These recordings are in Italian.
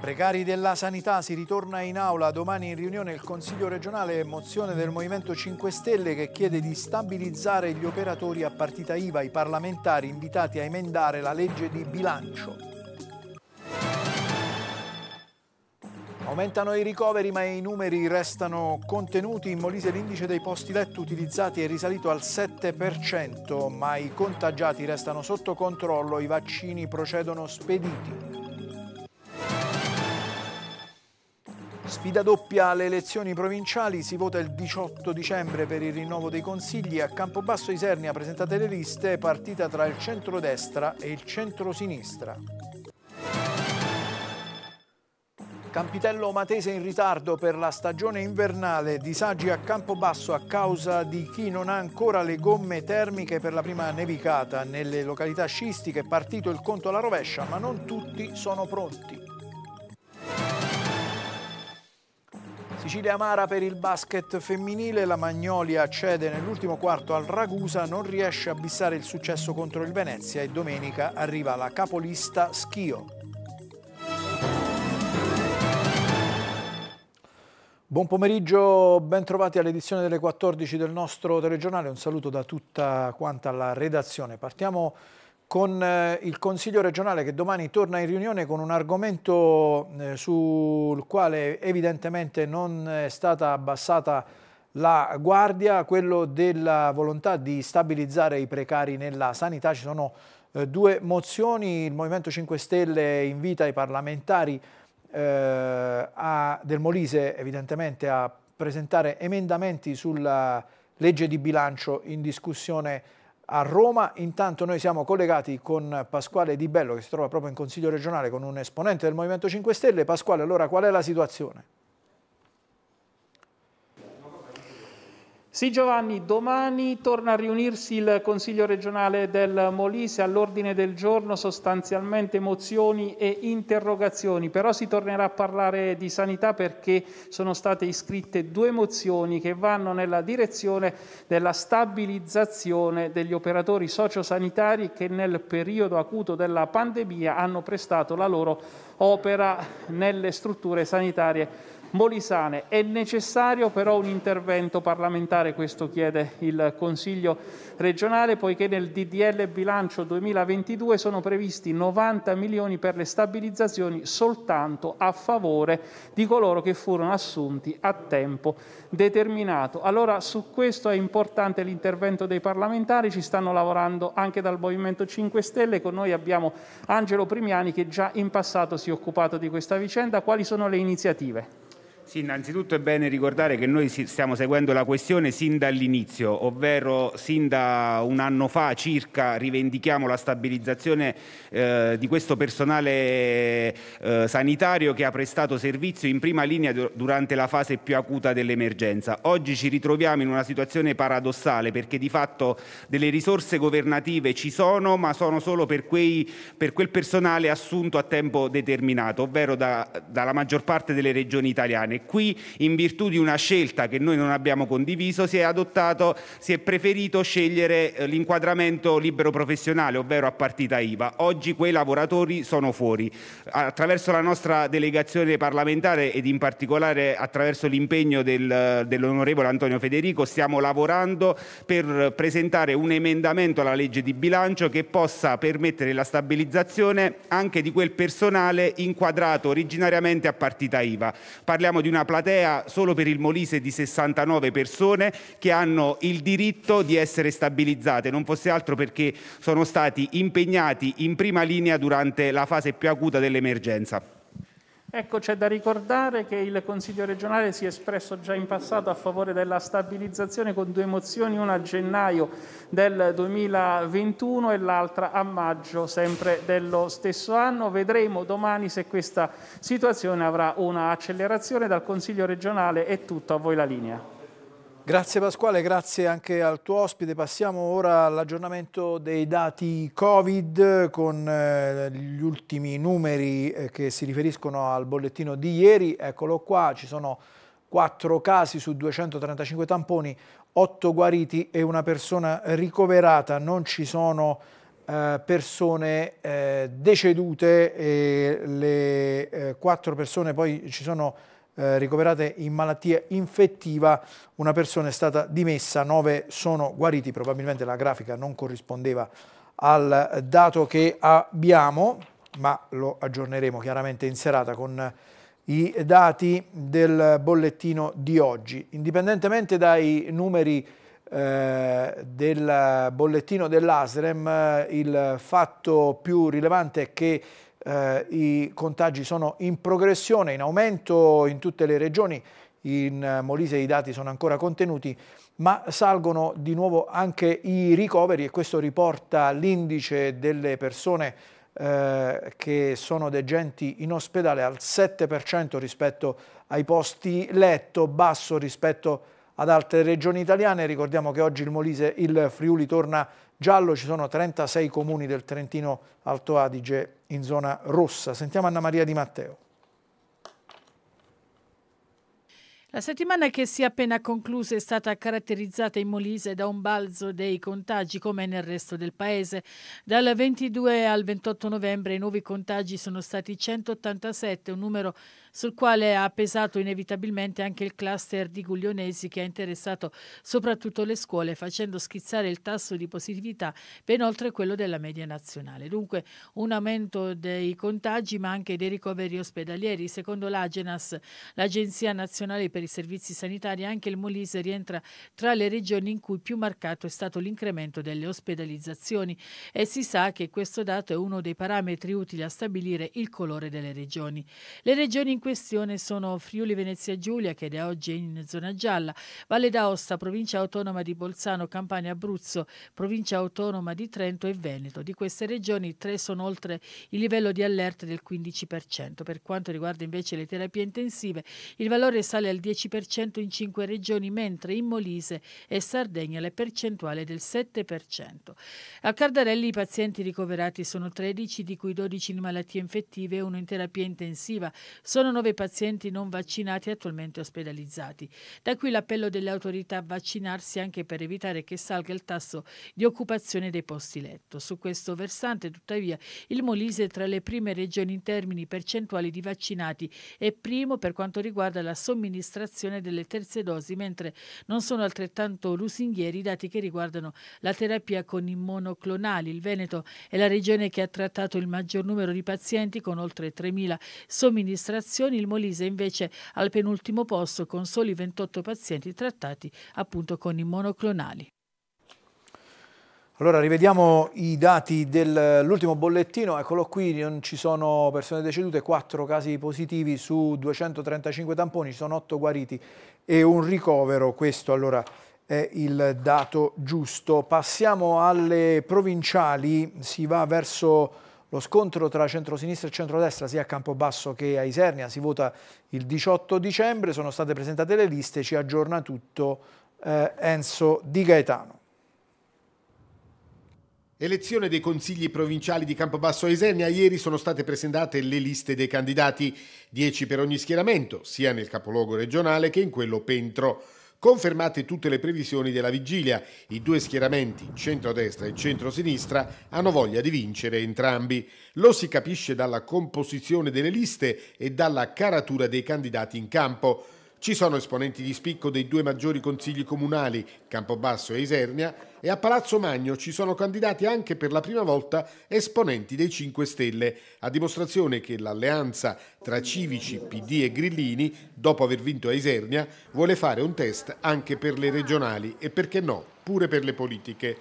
Precari della sanità si ritorna in aula domani in riunione il Consiglio regionale mozione del Movimento 5 Stelle che chiede di stabilizzare gli operatori a partita IVA, i parlamentari invitati a emendare la legge di bilancio. Aumentano i ricoveri ma i numeri restano contenuti, in Molise l'indice dei posti letto utilizzati è risalito al 7%, ma i contagiati restano sotto controllo, i vaccini procedono spediti. Sfida doppia alle elezioni provinciali, si vota il 18 dicembre per il rinnovo dei consigli. A Campobasso Isernia presentate le liste, partita tra il centrodestra e il centrosinistra. Campitello Matese in ritardo per la stagione invernale, disagi a Campobasso a causa di chi non ha ancora le gomme termiche per la prima nevicata. Nelle località scistiche è partito il conto alla rovescia, ma non tutti sono pronti. Sicilia amara per il basket femminile, la Magnolia cede nell'ultimo quarto al Ragusa, non riesce a bissare il successo contro il Venezia e domenica arriva la capolista Schio. Buon pomeriggio, bentrovati all'edizione delle 14 del nostro telegiornale, un saluto da tutta quanta la redazione. Partiamo con eh, il Consiglio regionale che domani torna in riunione con un argomento eh, sul quale evidentemente non è stata abbassata la guardia, quello della volontà di stabilizzare i precari nella sanità. Ci sono eh, due mozioni, il Movimento 5 Stelle invita i parlamentari a, del Molise evidentemente a presentare emendamenti sulla legge di bilancio in discussione a Roma. Intanto noi siamo collegati con Pasquale Di Bello che si trova proprio in Consiglio regionale con un esponente del Movimento 5 Stelle. Pasquale, allora qual è la situazione? Sì Giovanni, domani torna a riunirsi il Consiglio regionale del Molise all'ordine del giorno sostanzialmente mozioni e interrogazioni, però si tornerà a parlare di sanità perché sono state iscritte due mozioni che vanno nella direzione della stabilizzazione degli operatori sociosanitari che nel periodo acuto della pandemia hanno prestato la loro opera nelle strutture sanitarie Molisane. È necessario però un intervento parlamentare, questo chiede il Consiglio regionale, poiché nel DDL bilancio 2022 sono previsti 90 milioni per le stabilizzazioni soltanto a favore di coloro che furono assunti a tempo determinato. Allora su questo è importante l'intervento dei parlamentari, ci stanno lavorando anche dal Movimento 5 Stelle, con noi abbiamo Angelo Primiani che già in passato si è occupato di questa vicenda. Quali sono le iniziative? Sì, innanzitutto è bene ricordare che noi stiamo seguendo la questione sin dall'inizio, ovvero sin da un anno fa circa rivendichiamo la stabilizzazione eh, di questo personale eh, sanitario che ha prestato servizio in prima linea durante la fase più acuta dell'emergenza. Oggi ci ritroviamo in una situazione paradossale perché di fatto delle risorse governative ci sono ma sono solo per, quei, per quel personale assunto a tempo determinato, ovvero da, dalla maggior parte delle regioni italiane qui in virtù di una scelta che noi non abbiamo condiviso si è adottato, si è preferito scegliere eh, l'inquadramento libero professionale, ovvero a partita IVA. Oggi quei lavoratori sono fuori. Attraverso la nostra delegazione parlamentare ed in particolare attraverso l'impegno del, dell'onorevole Antonio Federico stiamo lavorando per presentare un emendamento alla legge di bilancio che possa permettere la stabilizzazione anche di quel personale inquadrato originariamente a partita IVA. Parliamo di una platea solo per il Molise di 69 persone che hanno il diritto di essere stabilizzate, non fosse altro perché sono stati impegnati in prima linea durante la fase più acuta dell'emergenza. Ecco, c'è da ricordare che il Consiglio regionale si è espresso già in passato a favore della stabilizzazione con due mozioni, una a gennaio del 2021 e l'altra a maggio sempre dello stesso anno. Vedremo domani se questa situazione avrà una accelerazione dal Consiglio regionale. È tutto, a voi la linea. Grazie Pasquale, grazie anche al tuo ospite. Passiamo ora all'aggiornamento dei dati Covid con eh, gli ultimi numeri eh, che si riferiscono al bollettino di ieri. Eccolo qua, ci sono 4 casi su 235 tamponi, 8 guariti e una persona ricoverata. Non ci sono eh, persone decedute e le 4 persone poi ci sono eh, ricoverate in malattia infettiva, una persona è stata dimessa, nove sono guariti, probabilmente la grafica non corrispondeva al dato che abbiamo, ma lo aggiorneremo chiaramente in serata con i dati del bollettino di oggi. Indipendentemente dai numeri eh, del bollettino dell'ASREM, eh, il fatto più rilevante è che eh, i contagi sono in progressione, in aumento in tutte le regioni, in eh, Molise i dati sono ancora contenuti, ma salgono di nuovo anche i ricoveri e questo riporta l'indice delle persone eh, che sono degenti in ospedale al 7% rispetto ai posti letto, basso rispetto ad altre regioni italiane. Ricordiamo che oggi il Molise, il Friuli torna giallo ci sono 36 comuni del Trentino Alto Adige in zona rossa. Sentiamo Anna Maria Di Matteo. La settimana che si è appena conclusa è stata caratterizzata in Molise da un balzo dei contagi come nel resto del paese. Dal 22 al 28 novembre i nuovi contagi sono stati 187, un numero sul quale ha pesato inevitabilmente anche il cluster di Guglionesi che ha interessato soprattutto le scuole facendo schizzare il tasso di positività ben oltre quello della media nazionale. Dunque un aumento dei contagi ma anche dei ricoveri ospedalieri. Secondo l'Agenas, l'Agenzia Nazionale per per i servizi sanitari anche il Molise rientra tra le regioni in cui più marcato è stato l'incremento delle ospedalizzazioni e si sa che questo dato è uno dei parametri utili a stabilire il colore delle regioni. Le regioni in questione sono Friuli Venezia Giulia che da oggi è in zona gialla, Valle d'Aosta, provincia autonoma di Bolzano, Campania Abruzzo, provincia autonoma di Trento e Veneto. Di queste regioni tre sono oltre il livello di allerta del 15%. Per quanto riguarda invece le terapie intensive, il valore sale al 10% 10% in cinque regioni, mentre in Molise e Sardegna la percentuale è del 7%. A Cardarelli i pazienti ricoverati sono 13, di cui 12 in malattie infettive e uno in terapia intensiva. Sono 9 pazienti non vaccinati attualmente ospedalizzati. Da qui l'appello delle autorità a vaccinarsi anche per evitare che salga il tasso di occupazione dei posti letto. Su questo versante, tuttavia, il Molise è tra le prime regioni in termini percentuali di vaccinati e primo per quanto riguarda la somministrazione somministrazione delle terze dosi, mentre non sono altrettanto lusinghieri i dati che riguardano la terapia con immonoclonali. Il Veneto è la regione che ha trattato il maggior numero di pazienti con oltre 3.000 somministrazioni, il Molise invece al penultimo posto con soli 28 pazienti trattati appunto con immonoclonali. Allora rivediamo i dati dell'ultimo bollettino, eccolo qui, non ci sono persone decedute, 4 casi positivi su 235 tamponi, ci sono 8 guariti e un ricovero, questo allora è il dato giusto. Passiamo alle provinciali, si va verso lo scontro tra centrosinistra e centrodestra sia a Campobasso che a Isernia, si vota il 18 dicembre, sono state presentate le liste, ci aggiorna tutto eh, Enzo Di Gaetano. Elezione dei consigli provinciali di Campobasso e Isernia. Ieri sono state presentate le liste dei candidati, 10 per ogni schieramento, sia nel capoluogo regionale che in quello Pentro. Confermate tutte le previsioni della vigilia, i due schieramenti, centrodestra e centrosinistra, hanno voglia di vincere entrambi. Lo si capisce dalla composizione delle liste e dalla caratura dei candidati in campo. Ci sono esponenti di spicco dei due maggiori consigli comunali, Campobasso e Isernia, e a Palazzo Magno ci sono candidati anche per la prima volta esponenti dei 5 Stelle, a dimostrazione che l'alleanza tra civici, PD e grillini, dopo aver vinto a Isernia, vuole fare un test anche per le regionali e perché no, pure per le politiche.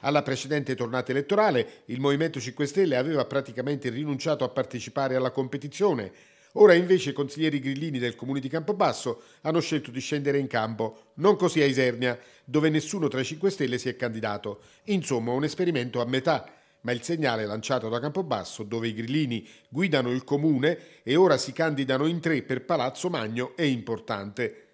Alla precedente tornata elettorale il Movimento 5 Stelle aveva praticamente rinunciato a partecipare alla competizione, Ora invece i consiglieri grillini del comune di Campobasso hanno scelto di scendere in campo, non così a Isernia, dove nessuno tra i 5 Stelle si è candidato. Insomma, un esperimento a metà. Ma il segnale lanciato da Campobasso, dove i grillini guidano il comune e ora si candidano in tre per Palazzo Magno, è importante.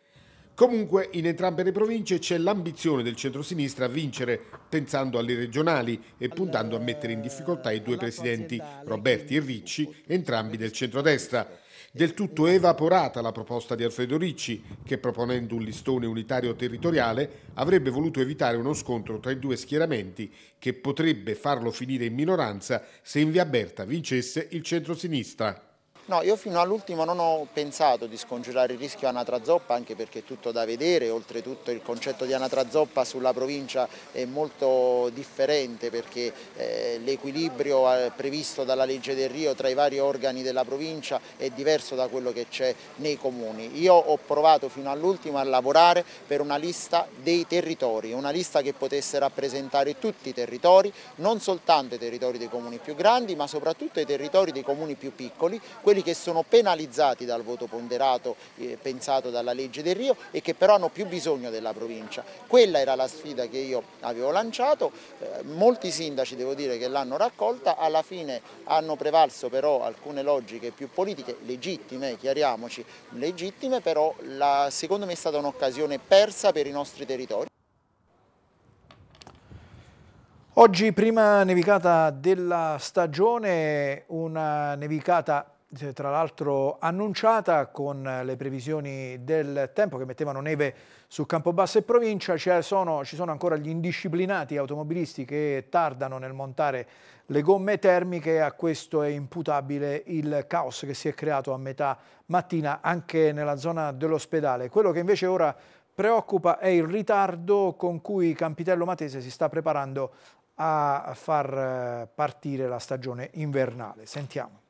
Comunque in entrambe le province c'è l'ambizione del centrosinistra a vincere, pensando alle regionali e puntando a mettere in difficoltà i due presidenti, Roberti e Ricci, entrambi del centrodestra. Del tutto evaporata la proposta di Alfredo Ricci, che proponendo un listone unitario territoriale avrebbe voluto evitare uno scontro tra i due schieramenti che potrebbe farlo finire in minoranza se in via Berta vincesse il centro-sinistra. No, io fino all'ultimo non ho pensato di scongiurare il rischio anatra zoppa anche perché è tutto da vedere, oltretutto il concetto di anatra zoppa sulla provincia è molto differente perché eh, l'equilibrio eh, previsto dalla legge del Rio tra i vari organi della provincia è diverso da quello che c'è nei comuni. Io ho provato fino all'ultimo a lavorare per una lista dei territori, una lista che potesse rappresentare tutti i territori, non soltanto i territori dei comuni più grandi ma soprattutto i territori dei comuni più piccoli, quelli che sono penalizzati dal voto ponderato eh, pensato dalla legge del Rio e che però hanno più bisogno della provincia. Quella era la sfida che io avevo lanciato, eh, molti sindaci devo dire che l'hanno raccolta, alla fine hanno prevalso però alcune logiche più politiche, legittime, chiariamoci, legittime, però la, secondo me è stata un'occasione persa per i nostri territori. Oggi prima nevicata della stagione, una nevicata eh, tra l'altro annunciata con eh, le previsioni del tempo che mettevano neve su Campobasso e provincia, ci sono, ci sono, ancora gli indisciplinati automobilisti che tardano nel montare le gomme termiche, a questo è imputabile il caos che si è creato a metà mattina anche nella zona dell'ospedale. Quello che invece ora preoccupa è il ritardo con cui Campitello Matese si sta preparando a far eh, partire la stagione invernale. Sentiamo.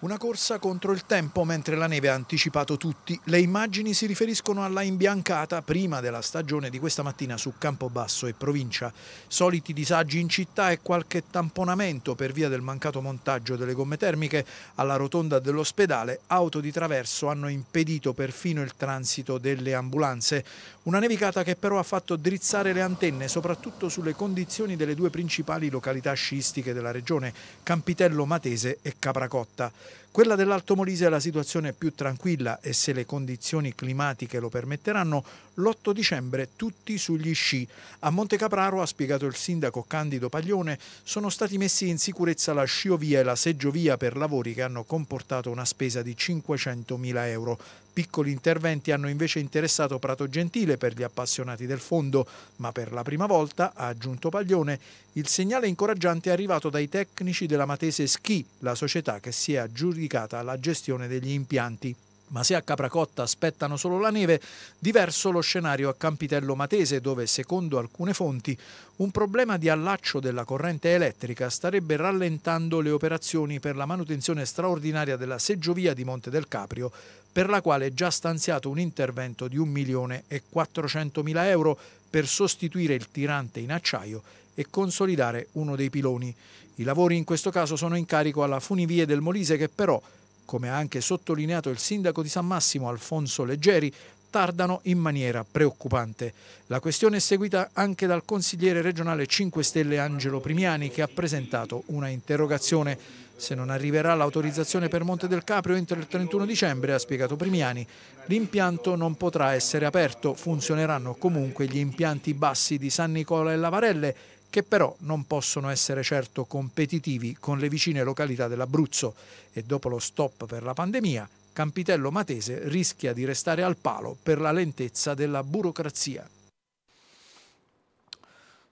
Una corsa contro il tempo mentre la neve ha anticipato tutti. Le immagini si riferiscono alla imbiancata prima della stagione di questa mattina su Campobasso e provincia. Soliti disagi in città e qualche tamponamento per via del mancato montaggio delle gomme termiche. Alla rotonda dell'ospedale auto di traverso hanno impedito perfino il transito delle ambulanze. Una nevicata che però ha fatto drizzare le antenne, soprattutto sulle condizioni delle due principali località sciistiche della regione, Campitello Matese e Capracotta. Quella dell'Alto Molise è la situazione più tranquilla e se le condizioni climatiche lo permetteranno, l'8 dicembre tutti sugli sci. A Monte Capraro, ha spiegato il sindaco Candido Paglione, sono stati messi in sicurezza la sciovia e la seggiovia per lavori che hanno comportato una spesa di 500.000 euro. Piccoli interventi hanno invece interessato Prato Gentile per gli appassionati del fondo, ma per la prima volta, ha aggiunto Paglione, il segnale incoraggiante è arrivato dai tecnici della Matese Schi, la società che si è aggiudicata la gestione degli impianti. Ma se a Capracotta aspettano solo la neve, diverso lo scenario a Campitello Matese, dove, secondo alcune fonti, un problema di allaccio della corrente elettrica starebbe rallentando le operazioni per la manutenzione straordinaria della seggiovia di Monte del Caprio, per la quale è già stanziato un intervento di 1 milione e 400 mila euro per sostituire il tirante in acciaio e consolidare uno dei piloni. I lavori in questo caso sono in carico alla Funivie del Molise che però, come ha anche sottolineato il sindaco di San Massimo Alfonso Leggeri, tardano in maniera preoccupante. La questione è seguita anche dal consigliere regionale 5 Stelle Angelo Primiani che ha presentato una interrogazione. Se non arriverà l'autorizzazione per Monte del Caprio entro il 31 dicembre, ha spiegato Primiani, l'impianto non potrà essere aperto, funzioneranno comunque gli impianti bassi di San Nicola e Lavarelle che però non possono essere certo competitivi con le vicine località dell'Abruzzo e dopo lo stop per la pandemia Campitello Matese rischia di restare al palo per la lentezza della burocrazia.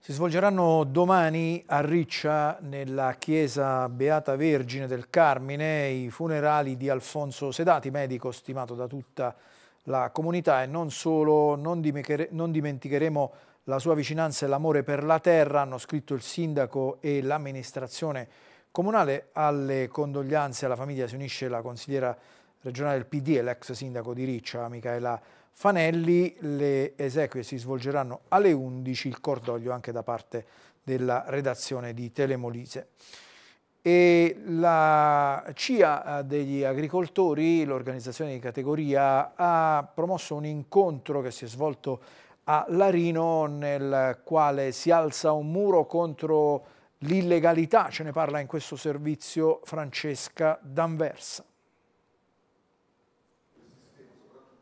Si svolgeranno domani a Riccia, nella chiesa Beata Vergine del Carmine, i funerali di Alfonso Sedati, medico stimato da tutta la comunità e non solo, non, non dimenticheremo la sua vicinanza e l'amore per la terra, hanno scritto il sindaco e l'amministrazione comunale. Alle condoglianze alla famiglia si unisce la consigliera regionale del PD e l'ex sindaco di Riccia, Michaela Fanelli, le esequie si svolgeranno alle 11, il cordoglio anche da parte della redazione di Telemolise. E la CIA eh, degli agricoltori, l'organizzazione di categoria, ha promosso un incontro che si è svolto a Larino nel quale si alza un muro contro l'illegalità, ce ne parla in questo servizio Francesca D'Anversa.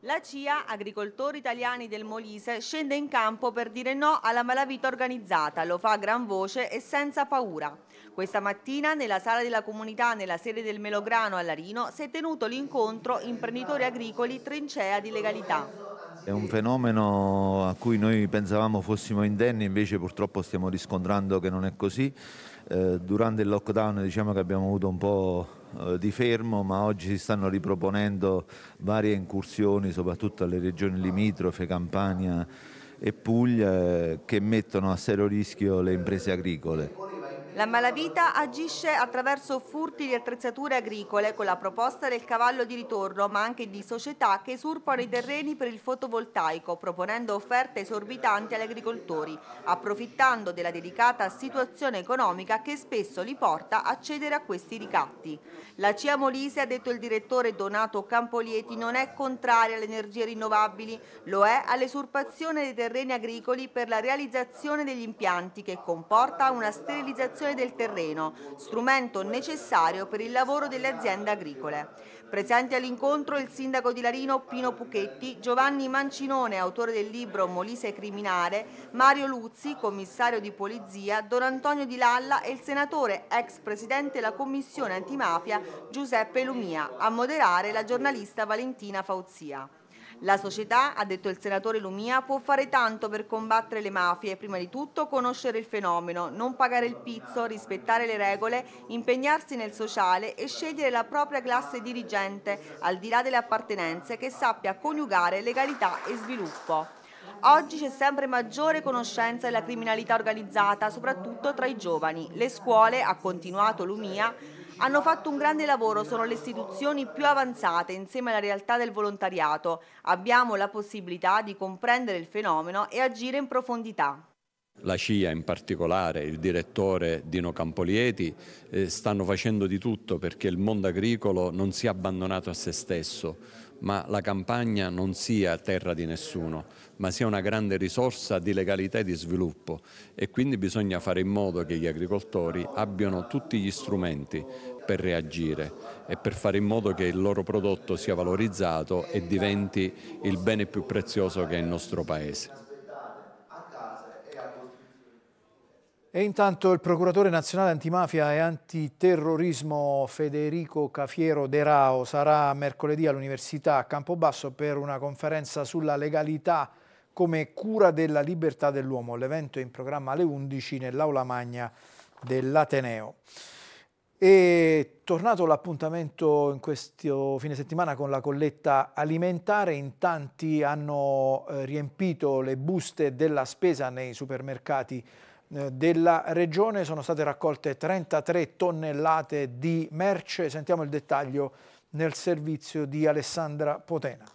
La CIA, agricoltori italiani del Molise, scende in campo per dire no alla malavita organizzata, lo fa a gran voce e senza paura. Questa mattina nella sala della comunità nella sede del Melograno a Larino si è tenuto l'incontro imprenditori agricoli trincea di legalità. È un fenomeno a cui noi pensavamo fossimo indenni, invece purtroppo stiamo riscontrando che non è così. Eh, durante il lockdown diciamo che abbiamo avuto un po' eh, di fermo, ma oggi si stanno riproponendo varie incursioni, soprattutto alle regioni limitrofe, Campania e Puglia, eh, che mettono a serio rischio le imprese agricole. La malavita agisce attraverso furti di attrezzature agricole con la proposta del cavallo di ritorno, ma anche di società che usurpano i terreni per il fotovoltaico, proponendo offerte esorbitanti agli agricoltori, approfittando della delicata situazione economica che spesso li porta a cedere a questi ricatti. La CIA Molise, ha detto il direttore Donato Campolieti, non è contraria alle energie rinnovabili, lo è all'esurpazione dei terreni agricoli per la realizzazione degli impianti che comporta una sterilizzazione conservazione del terreno, strumento necessario per il lavoro delle aziende agricole. Presenti all'incontro il sindaco di Larino Pino Puchetti, Giovanni Mancinone, autore del libro Molise Criminale, Mario Luzzi, commissario di polizia, Don Antonio Di Lalla e il senatore, ex presidente della commissione antimafia, Giuseppe Lumia, a moderare la giornalista Valentina Fauzia. La società, ha detto il senatore Lumia, può fare tanto per combattere le mafie, prima di tutto conoscere il fenomeno, non pagare il pizzo, rispettare le regole, impegnarsi nel sociale e scegliere la propria classe dirigente, al di là delle appartenenze, che sappia coniugare legalità e sviluppo. Oggi c'è sempre maggiore conoscenza della criminalità organizzata, soprattutto tra i giovani. Le scuole, ha continuato Lumia, hanno fatto un grande lavoro, sono le istituzioni più avanzate insieme alla realtà del volontariato. Abbiamo la possibilità di comprendere il fenomeno e agire in profondità. La CIA in particolare, il direttore Dino Campolieti, eh, stanno facendo di tutto perché il mondo agricolo non sia abbandonato a se stesso ma la campagna non sia terra di nessuno, ma sia una grande risorsa di legalità e di sviluppo e quindi bisogna fare in modo che gli agricoltori abbiano tutti gli strumenti per reagire e per fare in modo che il loro prodotto sia valorizzato e diventi il bene più prezioso che è il nostro Paese. E intanto il procuratore nazionale antimafia e antiterrorismo Federico Cafiero De Rao sarà mercoledì all'Università a Campobasso per una conferenza sulla legalità come cura della libertà dell'uomo. L'evento è in programma alle 11 nell'Aula Magna dell'Ateneo. E tornato l'appuntamento in questo fine settimana con la colletta alimentare, in tanti hanno eh, riempito le buste della spesa nei supermercati della regione sono state raccolte 33 tonnellate di merce. Sentiamo il dettaglio nel servizio di Alessandra Potena.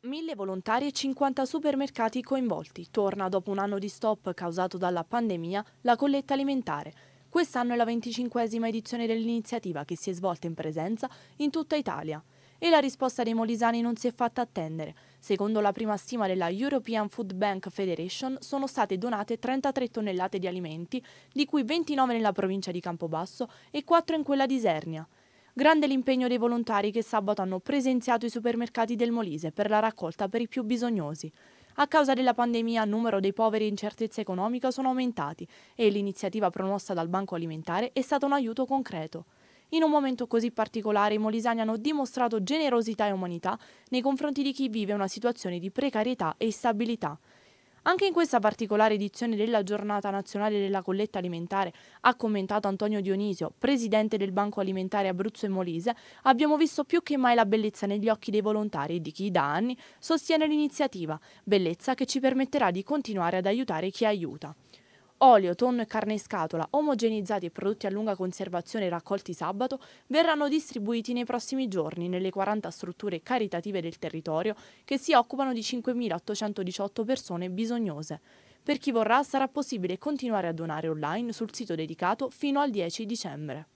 Mille volontari e 50 supermercati coinvolti. Torna dopo un anno di stop causato dalla pandemia la colletta alimentare. Quest'anno è la 25esima edizione dell'iniziativa che si è svolta in presenza in tutta Italia. E la risposta dei molisani non si è fatta attendere. Secondo la prima stima della European Food Bank Federation, sono state donate 33 tonnellate di alimenti, di cui 29 nella provincia di Campobasso e 4 in quella di Isernia. Grande l'impegno dei volontari che sabato hanno presenziato i supermercati del Molise per la raccolta per i più bisognosi. A causa della pandemia il numero dei poveri in incertezza economica sono aumentati e l'iniziativa promossa dal Banco Alimentare è stata un aiuto concreto. In un momento così particolare i molisani hanno dimostrato generosità e umanità nei confronti di chi vive una situazione di precarietà e instabilità. Anche in questa particolare edizione della giornata nazionale della colletta alimentare, ha commentato Antonio Dionisio, presidente del Banco Alimentare Abruzzo e Molise, abbiamo visto più che mai la bellezza negli occhi dei volontari e di chi da anni sostiene l'iniziativa, bellezza che ci permetterà di continuare ad aiutare chi aiuta olio, tonno e carne in scatola omogenizzati e prodotti a lunga conservazione raccolti sabato verranno distribuiti nei prossimi giorni nelle 40 strutture caritative del territorio che si occupano di 5.818 persone bisognose. Per chi vorrà sarà possibile continuare a donare online sul sito dedicato fino al 10 dicembre.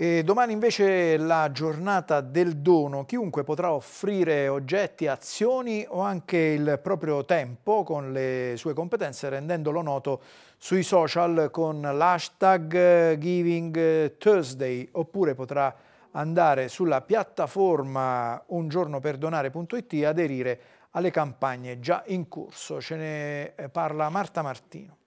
E domani invece la giornata del dono, chiunque potrà offrire oggetti, azioni o anche il proprio tempo con le sue competenze rendendolo noto sui social con l'hashtag eh, Giving eh, Thursday oppure potrà andare sulla piattaforma ungiornoperdonare.it e aderire alle campagne già in corso. Ce ne eh, parla Marta Martino.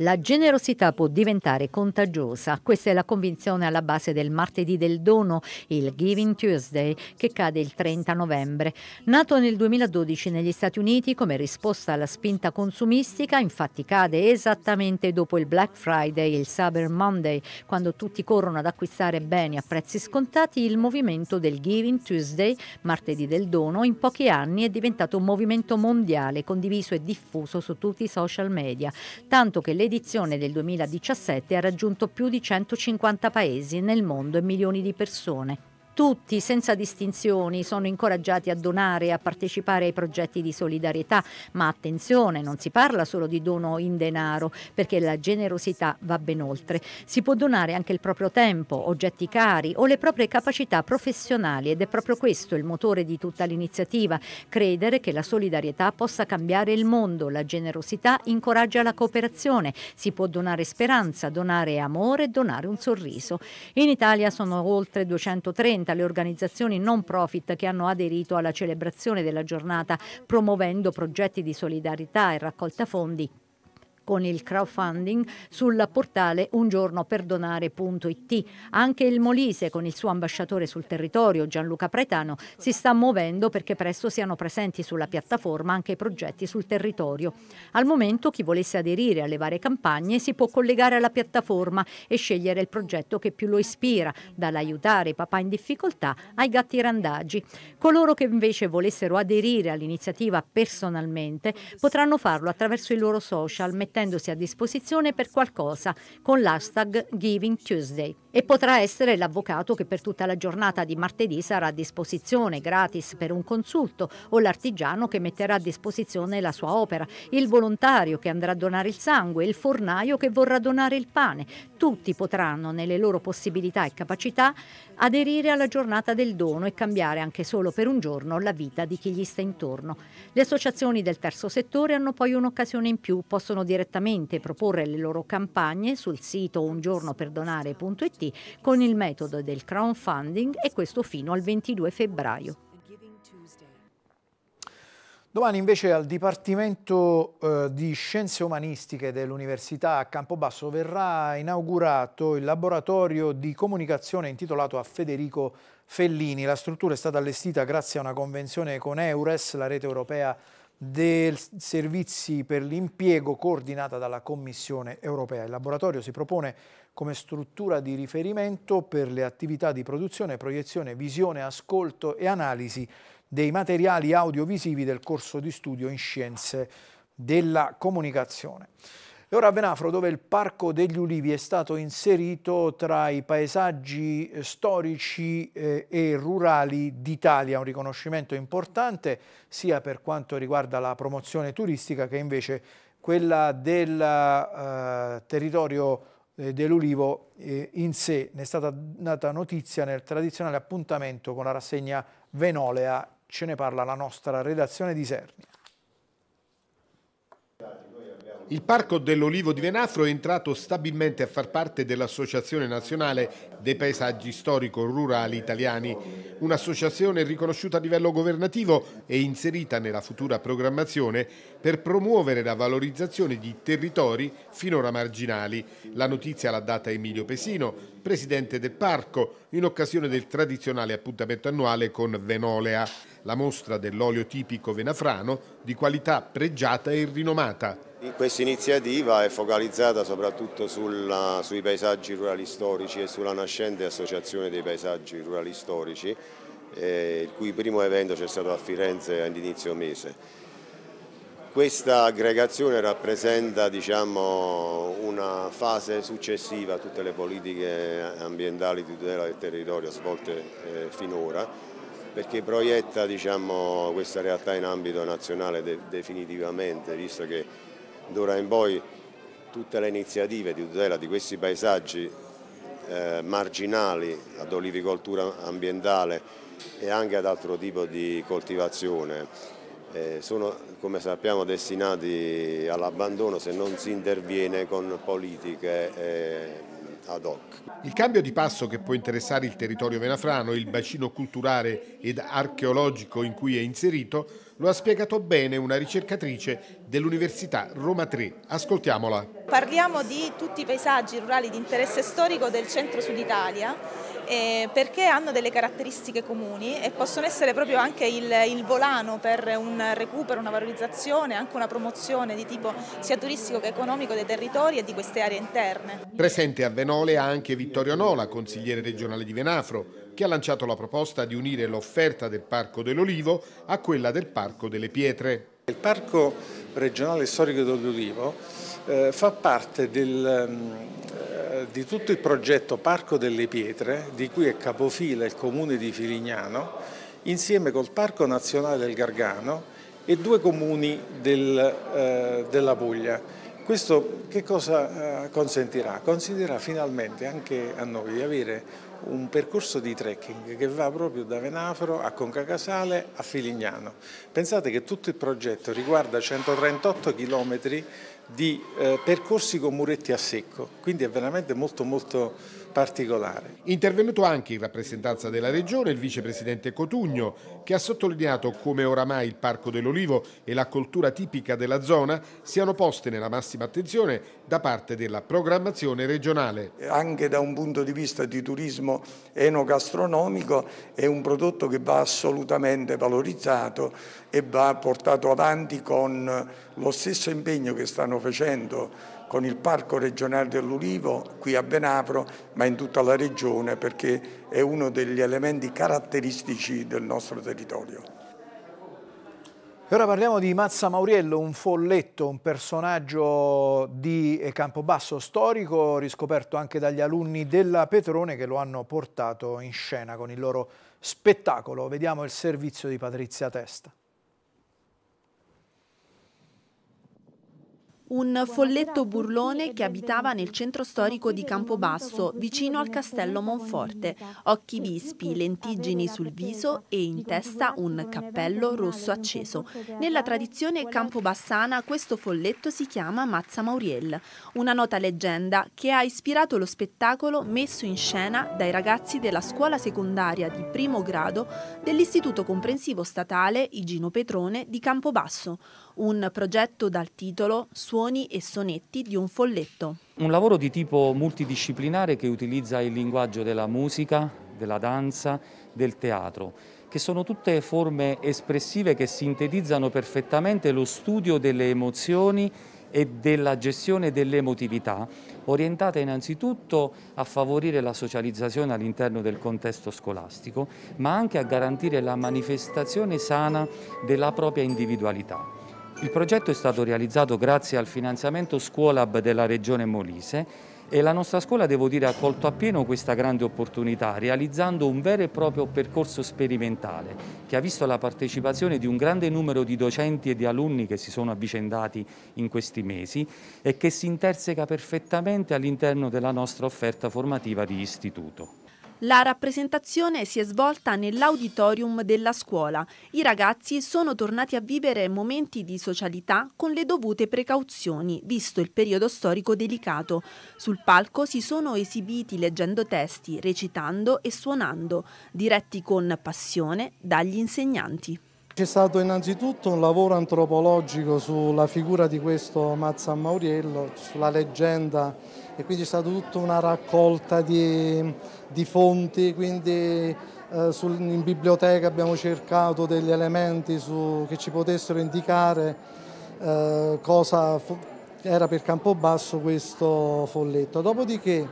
La generosità può diventare contagiosa. Questa è la convinzione alla base del martedì del dono, il Giving Tuesday, che cade il 30 novembre. Nato nel 2012 negli Stati Uniti come risposta alla spinta consumistica, infatti cade esattamente dopo il Black Friday e il Cyber Monday, quando tutti corrono ad acquistare beni a prezzi scontati, il movimento del Giving Tuesday, martedì del dono, in pochi anni è diventato un movimento mondiale, condiviso e diffuso su tutti i social media tanto che l'edizione del 2017 ha raggiunto più di 150 paesi nel mondo e milioni di persone. Tutti, senza distinzioni, sono incoraggiati a donare e a partecipare ai progetti di solidarietà, ma attenzione, non si parla solo di dono in denaro, perché la generosità va ben oltre. Si può donare anche il proprio tempo, oggetti cari o le proprie capacità professionali ed è proprio questo il motore di tutta l'iniziativa, credere che la solidarietà possa cambiare il mondo, la generosità incoraggia la cooperazione, si può donare speranza, donare amore, donare un sorriso. In Italia sono oltre 230 50 le organizzazioni non profit che hanno aderito alla celebrazione della giornata, promuovendo progetti di solidarietà e raccolta fondi con il crowdfunding sul portale ungiornoperdonare.it. Anche il Molise, con il suo ambasciatore sul territorio Gianluca Praetano, si sta muovendo perché presto siano presenti sulla piattaforma anche i progetti sul territorio. Al momento chi volesse aderire alle varie campagne si può collegare alla piattaforma e scegliere il progetto che più lo ispira, dall'aiutare i papà in difficoltà ai gatti randaggi. Coloro che invece volessero aderire all'iniziativa personalmente potranno farlo attraverso i loro social, mettendo mettendosi a disposizione per qualcosa con l'hashtag Giving Tuesday e potrà essere l'avvocato che per tutta la giornata di martedì sarà a disposizione gratis per un consulto o l'artigiano che metterà a disposizione la sua opera, il volontario che andrà a donare il sangue, il fornaio che vorrà donare il pane. Tutti potranno, nelle loro possibilità e capacità, aderire alla giornata del dono e cambiare anche solo per un giorno la vita di chi gli sta intorno. Le associazioni del terzo settore hanno poi un'occasione in più, possono direttamente proporre le loro campagne sul sito ungiornoperdonare.it progetti con il metodo del crowdfunding e questo fino al 22 febbraio. Domani invece al Dipartimento eh, di Scienze Umanistiche dell'Università a Campobasso verrà inaugurato il laboratorio di comunicazione intitolato a Federico Fellini. La struttura è stata allestita grazie a una convenzione con EURES, la rete europea dei servizi per l'impiego coordinata dalla Commissione europea. Il laboratorio si propone come struttura di riferimento per le attività di produzione, proiezione, visione, ascolto e analisi dei materiali audiovisivi del corso di studio in scienze della comunicazione. E ora a Venafro, dove il Parco degli Ulivi è stato inserito tra i paesaggi storici eh, e rurali d'Italia, un riconoscimento importante sia per quanto riguarda la promozione turistica che invece quella del eh, territorio eh, dell'Ulivo eh, in sé. Ne è stata data notizia nel tradizionale appuntamento con la rassegna Venolea, ce ne parla la nostra redazione di Sernia. Il Parco dell'Olivo di Venafro è entrato stabilmente a far parte dell'Associazione Nazionale dei Paesaggi Storico-Rurali Italiani, un'associazione riconosciuta a livello governativo e inserita nella futura programmazione per promuovere la valorizzazione di territori finora marginali. La notizia l'ha data Emilio Pesino, presidente del parco, in occasione del tradizionale appuntamento annuale con Venolea, la mostra dell'olio tipico venafrano di qualità pregiata e rinomata. Questa iniziativa è focalizzata soprattutto sulla, sui paesaggi rurali storici e sulla nascente associazione dei paesaggi rurali storici, eh, il cui primo evento c'è stato a Firenze all'inizio mese. Questa aggregazione rappresenta diciamo, una fase successiva a tutte le politiche ambientali di tutela del territorio svolte eh, finora, perché proietta diciamo, questa realtà in ambito nazionale de definitivamente, visto che d'ora in poi tutte le iniziative di tutela di questi paesaggi eh, marginali ad olivicoltura ambientale e anche ad altro tipo di coltivazione eh, sono come sappiamo destinati all'abbandono se non si interviene con politiche eh, ad hoc. Il cambio di passo che può interessare il territorio venafrano e il bacino culturale ed archeologico in cui è inserito lo ha spiegato bene una ricercatrice dell'Università Roma 3. Ascoltiamola. Parliamo di tutti i paesaggi rurali di interesse storico del centro-sud Italia eh, perché hanno delle caratteristiche comuni e possono essere proprio anche il, il, volano per un recupero, una valorizzazione, anche una promozione di tipo sia turistico che economico dei territori e di queste aree interne. Presente a Venole ha anche Vittorio Nola, consigliere regionale di Venafro, che ha lanciato la proposta di unire l'offerta del Parco dell'Olivo a quella del Parco delle Pietre. Il Parco regionale storico dell'Olivo eh, fa parte del, ehm, eh, di tutto il progetto Parco delle Pietre, di cui è capofila il comune di Filignano, insieme col Parco Nazionale del Gargano e due comuni del, eh, della Puglia. Questo che cosa eh, consentirà? Consentirà finalmente anche a noi di avere un percorso di trekking che va proprio da Venafro a Conca Casale a Filignano. Pensate che tutto il progetto riguarda 138 chilometri di eh, percorsi con muretti a secco, quindi è veramente molto molto particolare. Intervenuto anche in rappresentanza della Regione il vicepresidente Cotugno, che ha sottolineato come oramai il Parco dell'Olivo e la coltura tipica della zona siano poste nella massima attenzione da parte della programmazione regionale. Anche da un punto di vista di turismo enogastronomico è un prodotto che va assolutamente valorizzato e va portato avanti con lo stesso impegno che stanno facendo con il Parco regionale dell'Ulivo qui a Benavro, ma in tutta la regione perché è uno degli elementi caratteristici del nostro territorio. E ora parliamo di Mazza Mauriello, un folletto, un personaggio di Campobasso storico, riscoperto anche dagli alunni della Petrone che lo hanno portato in scena con il loro spettacolo. Vediamo il servizio di Patrizia Testa. un folletto burlone che abitava nel centro storico di Campobasso, vicino al castello Monforte, occhi vispi, lentiggini sul viso e in testa un cappello rosso acceso. Nella tradizione campobassana questo folletto si chiama Mazza Mauriel, una nota leggenda che ha ispirato lo spettacolo messo in scena dai ragazzi della scuola secondaria di primo grado dell'Istituto Comprensivo Statale Igino Petrone di Campobasso, un progetto dal titolo Suoni e sonetti di un folletto. Un lavoro di tipo multidisciplinare che utilizza il linguaggio della musica, della danza, del teatro, che sono tutte forme espressive che sintetizzano perfettamente lo studio delle emozioni e della gestione dell'emotività, orientata innanzitutto a favorire la socializzazione all'interno del contesto scolastico, ma anche a garantire la manifestazione sana della propria individualità. Il progetto è stato realizzato grazie al finanziamento Scuolab della Regione Molise e la nostra scuola, devo dire, ha colto appieno questa grande opportunità realizzando un vero e proprio percorso sperimentale che ha visto la partecipazione di un grande numero di docenti e di alunni che si sono avvicendati in questi mesi e che si interseca perfettamente all'interno della nostra offerta formativa di istituto. La rappresentazione si è svolta nell'auditorium della scuola. I ragazzi sono tornati a vivere momenti di socialità con le dovute precauzioni, visto il periodo storico delicato. Sul palco si sono esibiti leggendo testi, recitando e suonando, diretti con passione dagli insegnanti. C'è stato innanzitutto un lavoro antropologico sulla figura di questo Mazza Mauriello, sulla leggenda e quindi c'è stata tutta una raccolta di, di fonti, quindi eh, sul, in biblioteca abbiamo cercato degli elementi su, che ci potessero indicare eh, cosa era per Campobasso questo folletto. Dopodiché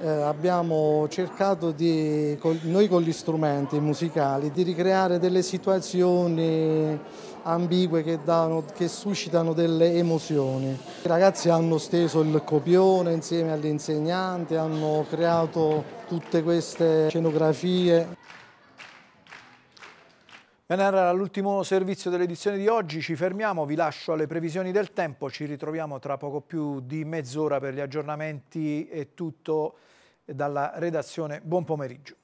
eh, abbiamo cercato di, con, noi con gli strumenti musicali di ricreare delle situazioni ambigue che, danno, che suscitano delle emozioni. I ragazzi hanno steso il copione insieme agli insegnanti, hanno creato tutte queste scenografie. Bene, era l'ultimo servizio dell'edizione di oggi, ci fermiamo, vi lascio alle previsioni del tempo, ci ritroviamo tra poco più di mezz'ora per gli aggiornamenti e tutto dalla redazione. Buon pomeriggio.